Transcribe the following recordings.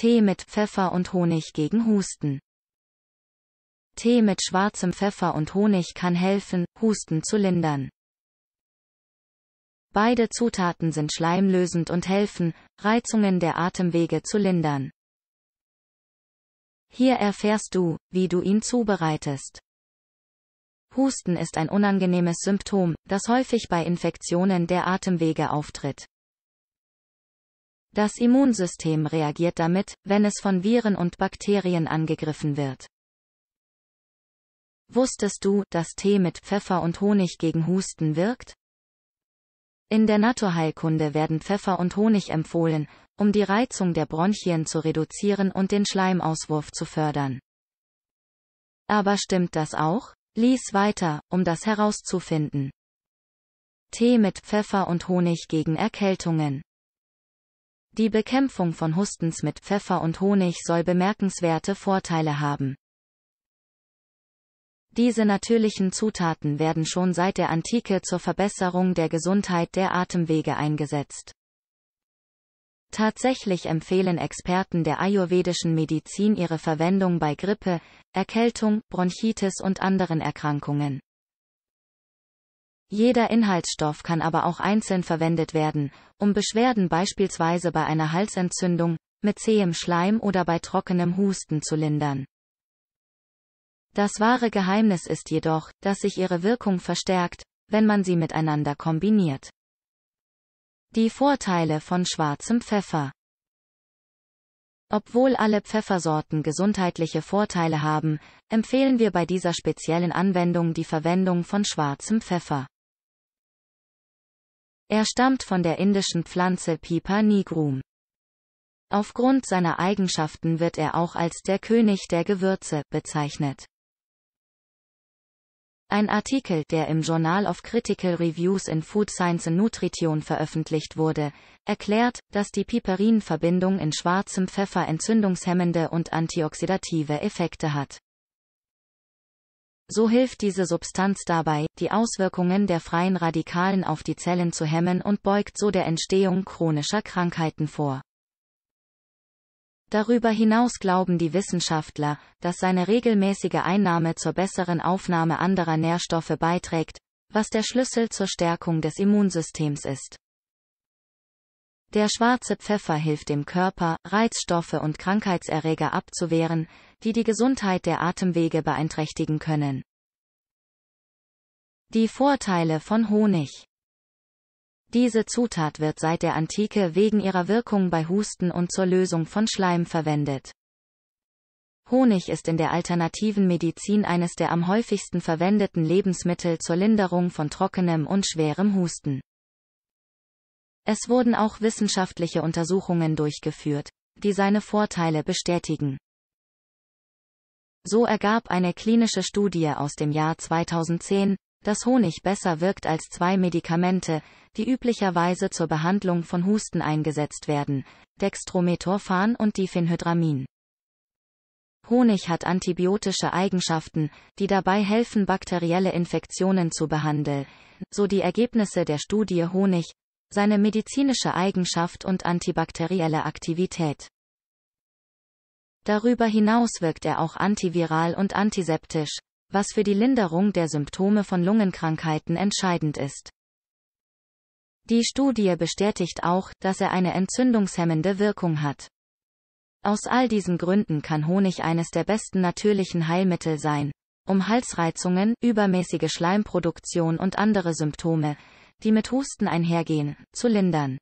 Tee mit Pfeffer und Honig gegen Husten. Tee mit schwarzem Pfeffer und Honig kann helfen, Husten zu lindern. Beide Zutaten sind schleimlösend und helfen, Reizungen der Atemwege zu lindern. Hier erfährst du, wie du ihn zubereitest. Husten ist ein unangenehmes Symptom, das häufig bei Infektionen der Atemwege auftritt. Das Immunsystem reagiert damit, wenn es von Viren und Bakterien angegriffen wird. Wusstest du, dass Tee mit Pfeffer und Honig gegen Husten wirkt? In der Naturheilkunde werden Pfeffer und Honig empfohlen, um die Reizung der Bronchien zu reduzieren und den Schleimauswurf zu fördern. Aber stimmt das auch? Lies weiter, um das herauszufinden. Tee mit Pfeffer und Honig gegen Erkältungen. Die Bekämpfung von Hustens mit Pfeffer und Honig soll bemerkenswerte Vorteile haben. Diese natürlichen Zutaten werden schon seit der Antike zur Verbesserung der Gesundheit der Atemwege eingesetzt. Tatsächlich empfehlen Experten der ayurvedischen Medizin ihre Verwendung bei Grippe, Erkältung, Bronchitis und anderen Erkrankungen. Jeder Inhaltsstoff kann aber auch einzeln verwendet werden, um Beschwerden beispielsweise bei einer Halsentzündung, mit zähem Schleim oder bei trockenem Husten zu lindern. Das wahre Geheimnis ist jedoch, dass sich ihre Wirkung verstärkt, wenn man sie miteinander kombiniert. Die Vorteile von schwarzem Pfeffer obwohl alle Pfeffersorten gesundheitliche Vorteile haben, empfehlen wir bei dieser speziellen Anwendung die Verwendung von schwarzem Pfeffer. Er stammt von der indischen Pflanze Piper nigrum. Aufgrund seiner Eigenschaften wird er auch als der König der Gewürze bezeichnet. Ein Artikel, der im Journal of Critical Reviews in Food Science and Nutrition veröffentlicht wurde, erklärt, dass die Piperin-Verbindung in schwarzem Pfeffer entzündungshemmende und antioxidative Effekte hat. So hilft diese Substanz dabei, die Auswirkungen der freien Radikalen auf die Zellen zu hemmen und beugt so der Entstehung chronischer Krankheiten vor. Darüber hinaus glauben die Wissenschaftler, dass seine regelmäßige Einnahme zur besseren Aufnahme anderer Nährstoffe beiträgt, was der Schlüssel zur Stärkung des Immunsystems ist. Der schwarze Pfeffer hilft dem Körper, Reizstoffe und Krankheitserreger abzuwehren, die die Gesundheit der Atemwege beeinträchtigen können. Die Vorteile von Honig diese Zutat wird seit der Antike wegen ihrer Wirkung bei Husten und zur Lösung von Schleim verwendet. Honig ist in der alternativen Medizin eines der am häufigsten verwendeten Lebensmittel zur Linderung von trockenem und schwerem Husten. Es wurden auch wissenschaftliche Untersuchungen durchgeführt, die seine Vorteile bestätigen. So ergab eine klinische Studie aus dem Jahr 2010, dass Honig besser wirkt als zwei Medikamente, die üblicherweise zur Behandlung von Husten eingesetzt werden, Dextrometorphan und Diphenhydramin. Honig hat antibiotische Eigenschaften, die dabei helfen, bakterielle Infektionen zu behandeln, so die Ergebnisse der Studie Honig, seine medizinische Eigenschaft und antibakterielle Aktivität. Darüber hinaus wirkt er auch antiviral und antiseptisch, was für die Linderung der Symptome von Lungenkrankheiten entscheidend ist. Die Studie bestätigt auch, dass er eine entzündungshemmende Wirkung hat. Aus all diesen Gründen kann Honig eines der besten natürlichen Heilmittel sein, um Halsreizungen, übermäßige Schleimproduktion und andere Symptome, die mit Husten einhergehen, zu lindern.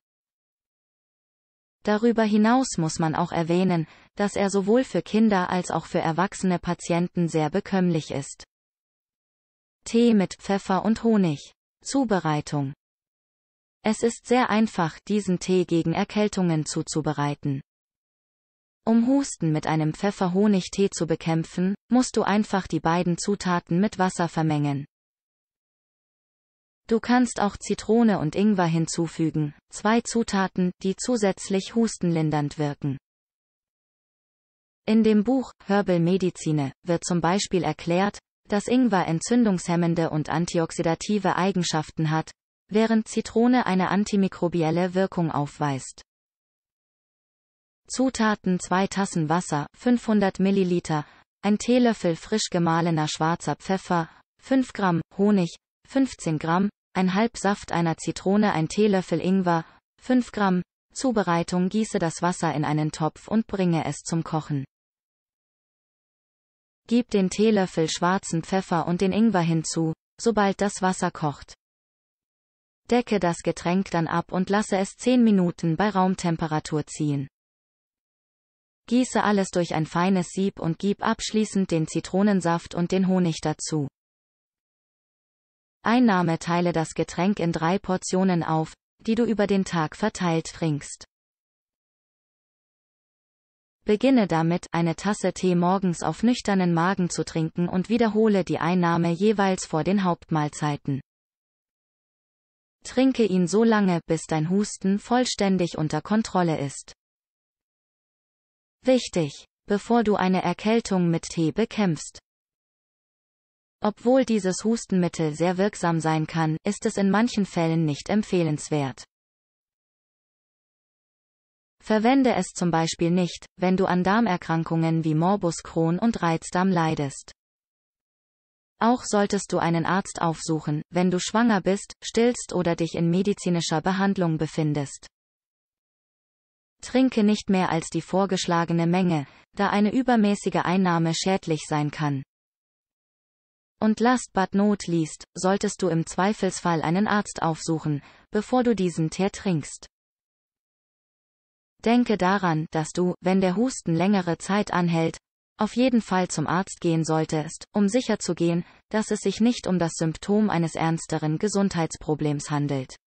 Darüber hinaus muss man auch erwähnen, dass er sowohl für Kinder als auch für erwachsene Patienten sehr bekömmlich ist. Tee mit Pfeffer und Honig. Zubereitung. Es ist sehr einfach, diesen Tee gegen Erkältungen zuzubereiten. Um Husten mit einem Pfeffer-Honig-Tee zu bekämpfen, musst du einfach die beiden Zutaten mit Wasser vermengen. Du kannst auch Zitrone und Ingwer hinzufügen, zwei Zutaten, die zusätzlich hustenlindernd wirken. In dem Buch Herbal Medizine wird zum Beispiel erklärt, dass Ingwer entzündungshemmende und antioxidative Eigenschaften hat, während Zitrone eine antimikrobielle Wirkung aufweist. Zutaten 2 Tassen Wasser, 500 ml, ein Teelöffel frisch gemahlener schwarzer Pfeffer, 5 Gramm Honig, 15 Gramm ein halb Saft einer Zitrone, ein Teelöffel Ingwer, 5 Gramm. Zubereitung gieße das Wasser in einen Topf und bringe es zum Kochen. Gib den Teelöffel schwarzen Pfeffer und den Ingwer hinzu, sobald das Wasser kocht. Decke das Getränk dann ab und lasse es 10 Minuten bei Raumtemperatur ziehen. Gieße alles durch ein feines Sieb und gib abschließend den Zitronensaft und den Honig dazu. Einnahme teile das Getränk in drei Portionen auf, die du über den Tag verteilt trinkst. Beginne damit, eine Tasse Tee morgens auf nüchternen Magen zu trinken und wiederhole die Einnahme jeweils vor den Hauptmahlzeiten. Trinke ihn so lange, bis dein Husten vollständig unter Kontrolle ist. Wichtig! Bevor du eine Erkältung mit Tee bekämpfst, obwohl dieses Hustenmittel sehr wirksam sein kann, ist es in manchen Fällen nicht empfehlenswert. Verwende es zum Beispiel nicht, wenn du an Darmerkrankungen wie Morbus Crohn und Reizdarm leidest. Auch solltest du einen Arzt aufsuchen, wenn du schwanger bist, stillst oder dich in medizinischer Behandlung befindest. Trinke nicht mehr als die vorgeschlagene Menge, da eine übermäßige Einnahme schädlich sein kann. Und last but not least, solltest du im Zweifelsfall einen Arzt aufsuchen, bevor du diesen Tee trinkst. Denke daran, dass du, wenn der Husten längere Zeit anhält, auf jeden Fall zum Arzt gehen solltest, um sicherzugehen, dass es sich nicht um das Symptom eines ernsteren Gesundheitsproblems handelt.